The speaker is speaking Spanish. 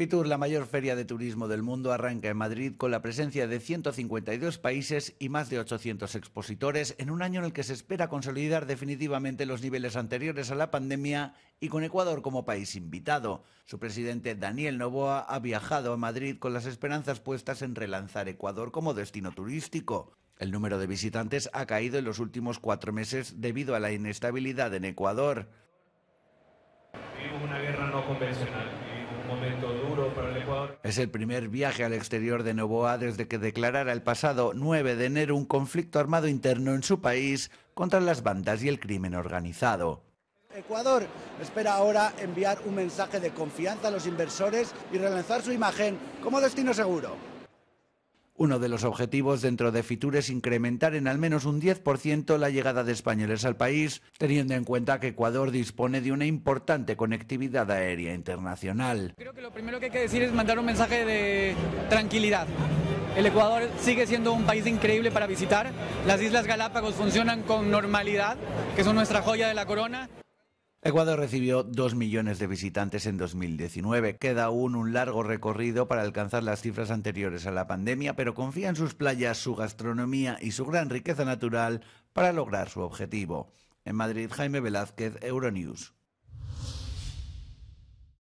Fitur, la mayor feria de turismo del mundo, arranca en Madrid con la presencia de 152 países y más de 800 expositores en un año en el que se espera consolidar definitivamente los niveles anteriores a la pandemia y con Ecuador como país invitado. Su presidente Daniel Novoa ha viajado a Madrid con las esperanzas puestas en relanzar Ecuador como destino turístico. El número de visitantes ha caído en los últimos cuatro meses debido a la inestabilidad en Ecuador. una guerra no convencional, un momento es el primer viaje al exterior de Novoa desde que declarara el pasado 9 de enero un conflicto armado interno en su país contra las bandas y el crimen organizado. Ecuador espera ahora enviar un mensaje de confianza a los inversores y relanzar su imagen como destino seguro. Uno de los objetivos dentro de Fitur es incrementar en al menos un 10% la llegada de españoles al país, teniendo en cuenta que Ecuador dispone de una importante conectividad aérea internacional. Creo que lo primero que hay que decir es mandar un mensaje de tranquilidad. El Ecuador sigue siendo un país increíble para visitar. Las Islas Galápagos funcionan con normalidad, que son nuestra joya de la corona. Ecuador recibió 2 millones de visitantes en 2019. Queda aún un largo recorrido para alcanzar las cifras anteriores a la pandemia, pero confía en sus playas, su gastronomía y su gran riqueza natural para lograr su objetivo. En Madrid, Jaime Velázquez, Euronews.